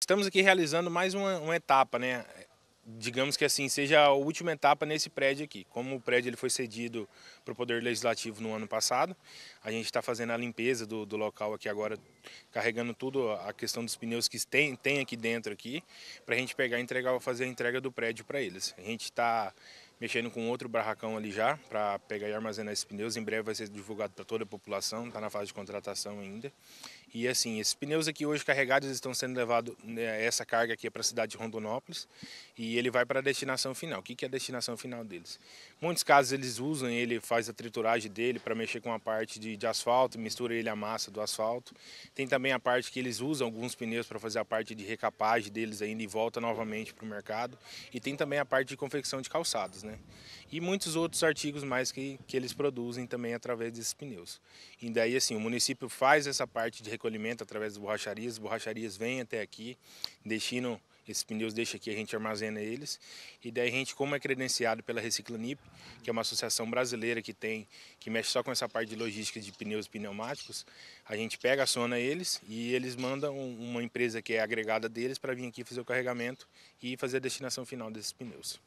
Estamos aqui realizando mais uma, uma etapa, né? digamos que assim, seja a última etapa nesse prédio aqui. Como o prédio ele foi cedido para o Poder Legislativo no ano passado, a gente está fazendo a limpeza do, do, local aqui agora, carregando tudo, a questão dos pneus que tem, tem aqui dentro aqui, para a gente pegar e entregar, fazer a entrega do prédio para eles. A gente está mexendo com outro barracão ali já para pegar e armazenar esses pneus. Em breve vai ser divulgado para toda a população, está na fase de contratação ainda. E assim, esses pneus aqui hoje carregados estão sendo levados, né, essa carga aqui é para a cidade de Rondonópolis e ele vai para a destinação final. O que, que é a destinação final deles? muitos casos eles usam ele, faz a trituragem dele para mexer com a parte de, de asfalto, mistura ele à massa do asfalto. Tem também a parte que eles usam alguns pneus para fazer a parte de recapagem deles ainda e volta novamente para o mercado. E tem também a parte de confecção de calçados. Né? né? E muitos outros artigos mais que, que eles produzem também através desses pneus. E daí, assim, o município faz essa parte de recolhimento através das borracharias, as borracharias vêm até aqui, destinam esses pneus deixa aqui, a gente armazena eles. E daí a gente, como é credenciado pela Reciclanip, que é uma associação brasileira que tem, que mexe só com essa parte de logística de pneus e pneumáticos, a gente pega, aciona eles e eles mandam uma empresa que é agregada deles para vir aqui fazer o carregamento e fazer a destinação final desses pneus.